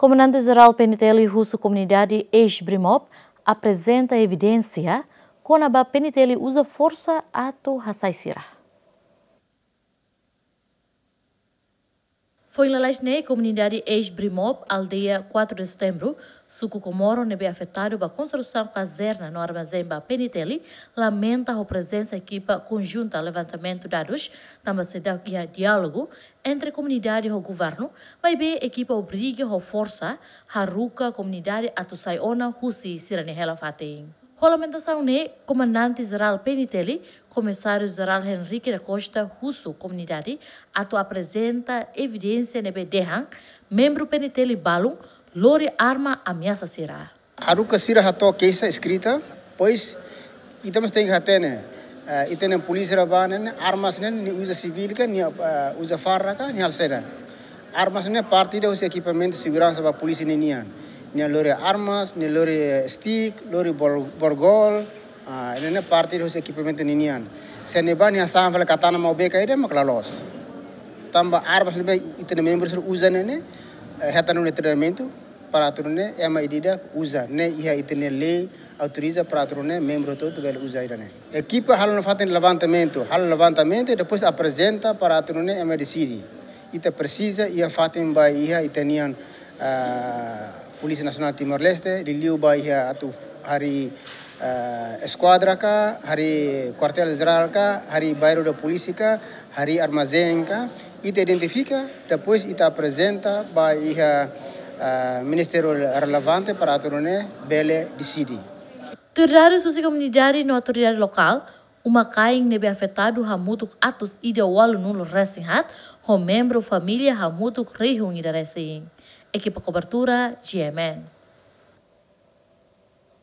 Comandante-Geral PNTL Russo Comunidade ex-Brimop apresenta evidência quando a PNTL usa força ato Hassaisira. Foi na Lasne, comunidade ex-Brimop, aldeia 4 de setembro, suco comoro nebe afetado ba construção caserna no armazém ba Peniteli, lamenta a presença equipa conjunta levantamento dados, também se dá diálogo entre comunidade e o governo, vai be equipa obriga ou força, haruka comunidade atusaiona husi sirane hela fatein. Rolamentação-ne, comandante-geral Penitelli, comissário-geral Henrique da Costa Russo Comunidade, ato apresenta evidência nebe derran, membro Penitelli Balum, lore arma ameaça será. Aruca sira hato queixa escrita, pois, itamos tem hatene, eh, itene polícia rabanen, armas nem usa civil, nem eh, usa farra, nem alcera. Armas né parte dos equipamentos de segurança da polícia nenian ni lori armas, ni lori eh, stick, lori borgol, ini ah, ne parti dos equipment ini nian. Seneba ni vale fala katana mau beka ini makla los. Tamba armas lebe itene usa usan ini, hetanu ne eh, treinamento, paraturu ne ema idida usa ne ia iten lei autoriza paraturu ne membro todo gal usa irane. Equipa halo no fato fatem levantamento, halo levantamento depois apresenta paraturu ne ema decide. Ita precisa ia fato em baia itenian uh, ah, Polisi Nasional Timor Leste diliubai hia atu hari uh, eskuadra ka, hari kuartel general ka, hari bairro da polisi ka, hari armazém ka, ita identifica, depois ita presenta ba hia uh, eh, ministério relevante para aturone bele decidi. Turraro susi komunidari no autoridade lokal, uma kain nebe afetado hamutuk atus ida walu nulo resinhat, ho membro família hamutuk rihun ida resin equipo cobertura, GMN.